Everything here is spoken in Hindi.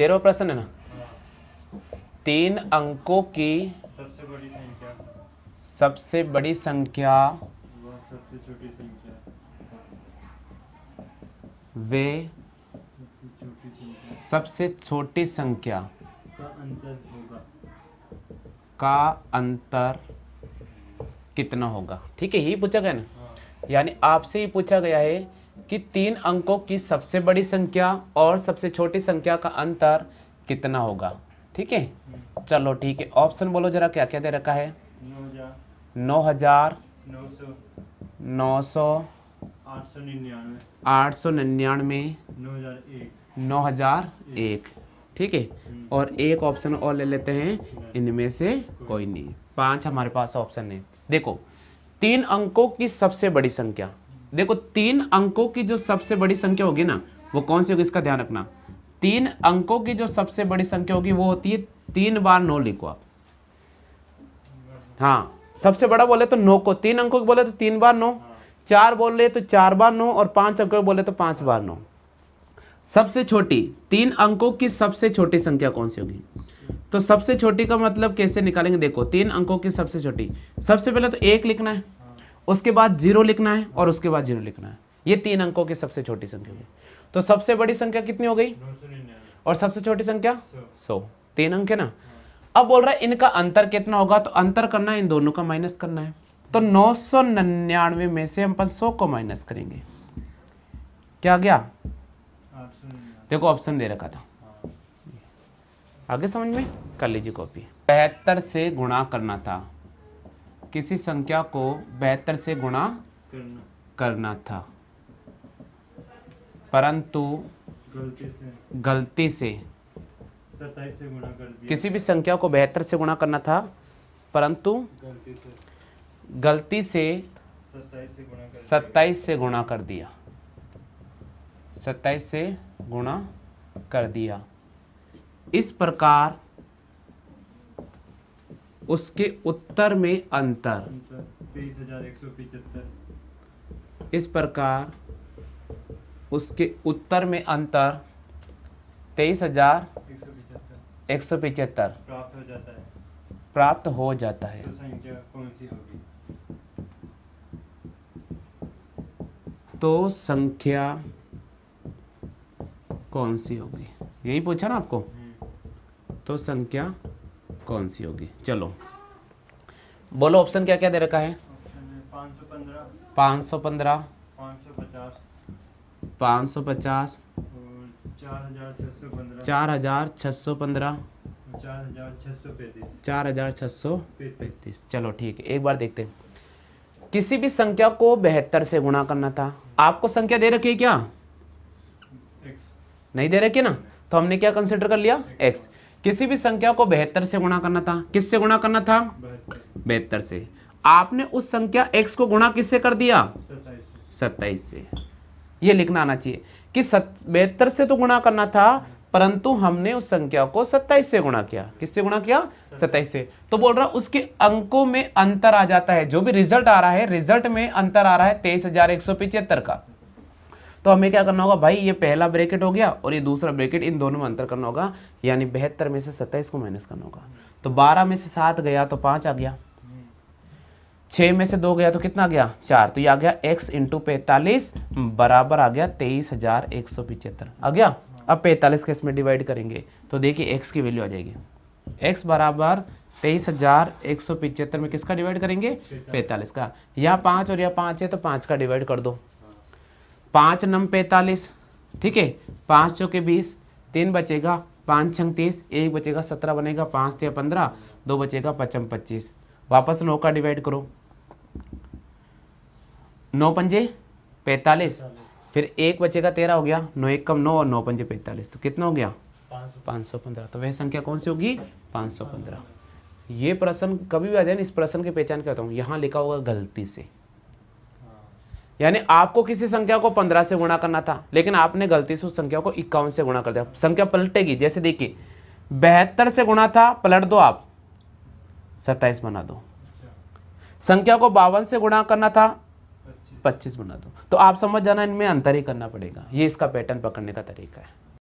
तेरह प्रश्न है ना तीन अंकों की सबसे बड़ी संख्या सबसे बड़ी संख्या सबसे छोटी संख्या वे सबसे छोटी संख्या का अंतर होगा का अंतर कितना होगा ठीक है ही पूछा गया ना हाँ। यानी आपसे ही पूछा गया है कि तीन अंकों की सबसे बड़ी संख्या और सबसे छोटी संख्या का अंतर कितना होगा ठीक है चलो ठीक है ऑप्शन बोलो जरा क्या क्या दे रखा है नौ हजार नौ सौ आठ सौ निन्यानवे नौ हजार एक ठीक है हम्म। और एक ऑप्शन और ले लेते हैं इनमें से कोई नहीं पांच हमारे पास ऑप्शन है देखो तीन अंकों की सबसे बड़ी संख्या देखो तीन अंकों की जो सबसे बड़ी संख्या होगी ना वो कौन सी होगी इसका ध्यान रखना तीन अंकों की जो सबसे बड़ी संख्या होगी वो होती है तीन बार नौ लिखो आप हाँ सबसे बड़ा बोले तो नौ को तीन अंकों को बोले तो तीन बार नौ चार बोले तो चार बार नौ और पांच अंकों को बोले तो पांच बार नौ सबसे छोटी तीन अंकों की सबसे छोटी संख्या कौन सी होगी तो सबसे छोटी का मतलब कैसे निकालेंगे देखो तीन अंकों की सबसे छोटी सबसे पहले तो एक लिखना है उसके बाद जीरो लिखना है और उसके बाद जीरो लिखना है ये तीन अंकों की सबसे छोटी संख्या हुई तो सबसे बड़ी संख्या कितनी हो गई और सबसे छोटी संख्या सो तीन अंक है ना अब बोल रहा है इनका अंतर कितना होगा तो अंतर करना है इन दोनों का माइनस करना है तो नौ सौ निन्यानवे में से हम पास सौ को माइनस करेंगे क्या गया देखो ऑप्शन दे रखा था आगे समझ में कर लीजिए कॉपी बेहतर से गुणा करना था किसी संख्या को बेहतर से गुणा करना, करना था परंतु गलती से से, गुणा कर दिया किसी भी संख्या को बेहतर से गुणा करना था परंतु गलती से गलती से सत्ताईस से गुणा कर दिया सत्ताईस से गुणा कर दिया इस प्रकार उसके उत्तर में अंतर इस प्रकार उसके उत्तर में अंतर तेईस हजार एक सौ पिचहत्तर प्राप्त हो जाता है तो संख्या कौन सी होगी तो यही पूछा ना आपको हम्म। तो संख्या कौन सी होगी चलो बोलो ऑप्शन क्या क्या दे रखा है पाँच सौ पंद्रह पाँच सौ पचास चार हजार छः सौ पंद्रह चार हजार छः सौ पैंतीस चलो ठीक है एक बार देखते हैं किसी भी संख्या को बेहतर से गुणा करना था आपको संख्या दे रखी है क्या नहीं दे रखी ना तो हमने क्या कंसिडर कर लिया एक्स किसी भी संख्या को बेहतर से गुणा करना था किससे गुणा करना था बेहतर से आपने उस संख्या x को गुणा किससे कर दिया सत्ताईस से ये लिखना आना चाहिए कि बेहतर से तो गुणा करना था परंतु हमने उस संख्या को सत्ताईस से गुणा किया किससे गुणा किया सत्ताईस से तो बोल रहा उसके अंकों में अंतर आ जाता है जो भी रिजल्ट आ रहा है रिजल्ट में अंतर आ रहा है तेईस हजार एक सौ पिछहत्तर का तो हमें क्या करना होगा भाई ये पहला ब्रैकेट हो गया और ये दूसरा ब्रैकेट इन दोनों में अंतर करना होगा यानी बहत्तर में से सत्ताईस को माइनस करना होगा तो बारह में से सात गया तो पाँच आ गया छः में से दो गया तो कितना गया चार तो ये आ गया एक्स इंटू पैंतालीस बराबर आ गया तेईस हज़ार एक सौ पिचहत्तर आ गया अब पैंतालीस के इसमें डिवाइड करेंगे तो देखिए एक्स की वैल्यू आ जाएगी एक्स बराबर तेईस हजार एक सौ पिचहत्तर में किसका डिवाइड करेंगे पैंतालीस का यहाँ पाँच और यहाँ पाँच है तो पाँच का डिवाइड कर दो पाँच नम पैंतालीस ठीक है पाँच चौके के बीस तीन बचेगा पाँच छंग तीस एक बचेगा सत्रह बनेगा पाँच थे पंद्रह दो बचेगा पचम पच्चीस वापस नौ का डिवाइड करो नौ पंजे पैंतालीस फिर एक बचेगा तेरह हो गया नौ एक कम नौ और नौ पंजे पैंतालीस तो कितना हो गया पाँच सौ पंद्रह तो वह संख्या कौन सी होगी पाँच सौ पंद्रह ये प्रश्न कभी भी आ जाए इस प्रश्न की पहचान करता हूँ यहाँ लिखा होगा गलती से यानी आपको किसी संख्या को पंद्रह से गुणा करना था लेकिन आपने गलती से उस संख्या को इक्यावन से गुणा कर दिया संख्या पलटेगी जैसे देखिए बहत्तर से गुणा था पलट दो आप सत्ताईस बना दो संख्या को बावन से गुणा करना था पच्चीस बना दो तो आप समझ जाना इनमें अंतर ही करना पड़ेगा ये इसका पैटर्न पकड़ने का तरीका है